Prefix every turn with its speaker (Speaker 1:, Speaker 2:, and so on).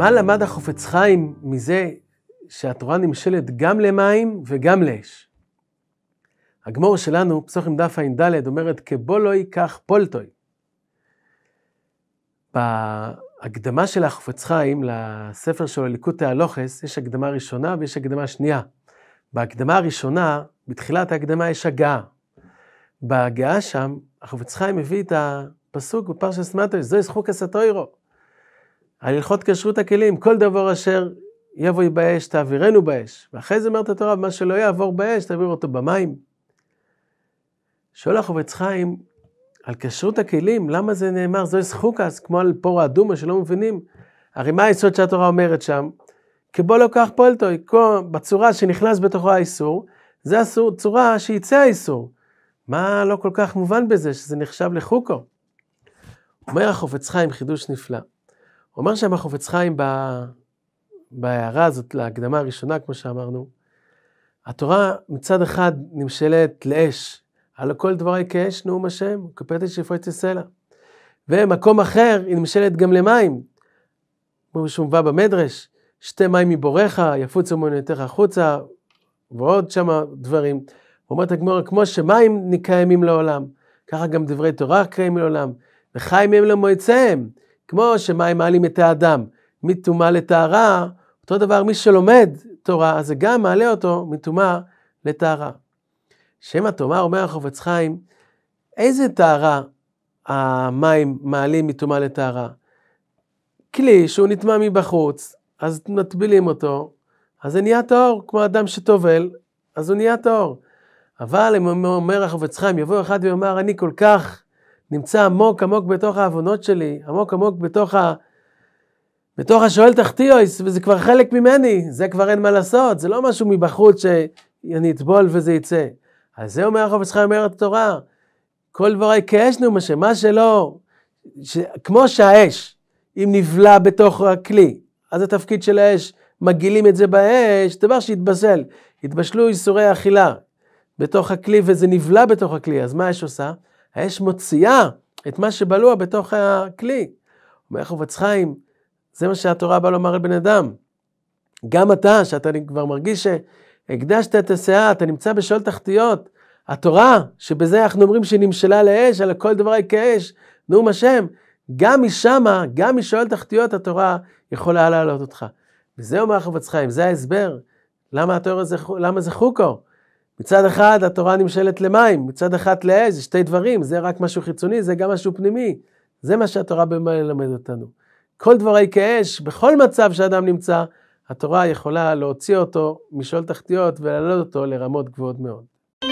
Speaker 1: מה למד החופץ חיים מזה שהתורה נמשלת גם למים וגם לאש? הגמור שלנו, פסוח עם דף ע"ד, אומרת כבולוי לא כך פולטוי. בהקדמה של החופץ חיים לספר שלו, ליקוטי הלוכס, יש הקדמה ראשונה ויש הקדמה שנייה. בהקדמה הראשונה, בתחילת ההקדמה יש הגעה. בהגעה שם, החופץ חיים מביא את הפסוק בפרשת סמטוי, זוהי זכוק הסטוירו. על הלכות כשרות הכלים, כל דבר אשר יבוא באש תעבירנו באש. ואחרי זה אומרת התורה, מה שלא יעבור באש תעביר אותו במים. שואל החובץ חיים על כשרות הכלים, למה זה נאמר זו זחוקס, כמו על פור האדומה שלא מבינים? הרי מה היסוד שהתורה אומרת שם? כבו לא כך פועלתוי, בצורה שנכנס בתוכו האיסור, זה הצורה שיצא האיסור. מה לא כל כך מובן בזה שזה נחשב לחוקו? אומר החופץ חיים חידוש נפלא. אומר שם החופץ חיים ב... בהערה הזאת להקדמה הראשונה, כמו שאמרנו, התורה מצד אחד נמשלת לאש, על כל דברי כאש נאום השם, כפתל שיפרצי סלע. ומקום אחר היא נמשלת גם למים, כמו שמובא במדרש, שתי מים מבוריך, יפוצו מוניותיך החוצה, ועוד שמה דברים. אומרת הגמור, כמו שמים נקיימים לעולם, ככה גם דברי תורה קיימים לעולם, וחיים הם למועציהם. לא כמו שמים מעלים את האדם מטומאה לטהרה, אותו דבר מי שלומד תורה, אז זה גם מעלה אותו מטומאה לטהרה. שם תאמר, אומר החופץ חיים, איזה טהרה המים מעלים מטומאה לטהרה? כלי שהוא נטמע מבחוץ, אז מטבילים אותו, אז זה נהיה טהור, כמו אדם שטובל, אז הוא נהיה טהור. אבל אם אומר החופץ חיים, יבוא אחד ויאמר, אני כל כך נמצא עמוק עמוק בתוך העוונות שלי, עמוק עמוק בתוך ה... בתוך השואל תחתיוס, וזה כבר חלק ממני, זה כבר אין מה לעשות, זה לא משהו מבחוץ שאני אטבול וזה יצא. על זה אומר החופש חיים אומרת התורה, כל דבריי כאש נאום השם, מה שלא, ש... כמו שהאש, אם נבלע בתוך הכלי, אז התפקיד של האש, מגעילים את זה באש, דבר שהתבשל, התבשלו איסורי האכילה בתוך הכלי וזה נבלע בתוך הכלי, אז מה האש עושה? האש מוציאה את מה שבלוע בתוך הכלי. אומר לך עובץ חיים, זה מה שהתורה באה לומר לבן אדם. גם אתה, שאתה כבר מרגיש שהקדשת את הסאה, אתה נמצא בשאול תחתיות. התורה, שבזה אנחנו אומרים שהיא נמשלה לאש, על כל דברי כאש, נאום השם, גם משמה, גם משאול תחתיות התורה יכולה להעלות אותך. וזה אומר חפץ חיים, זה ההסבר. למה, הזה, למה זה חוקו? מצד אחד התורה נמשלת למים, מצד אחד לעז, זה שתי דברים, זה רק משהו חיצוני, זה גם משהו פנימי. זה מה שהתורה במה ללמד אותנו. כל דברי כאש, בכל מצב שאדם נמצא, התורה יכולה להוציא אותו משאול תחתיות ולהעלות אותו לרמות גבוהות מאוד.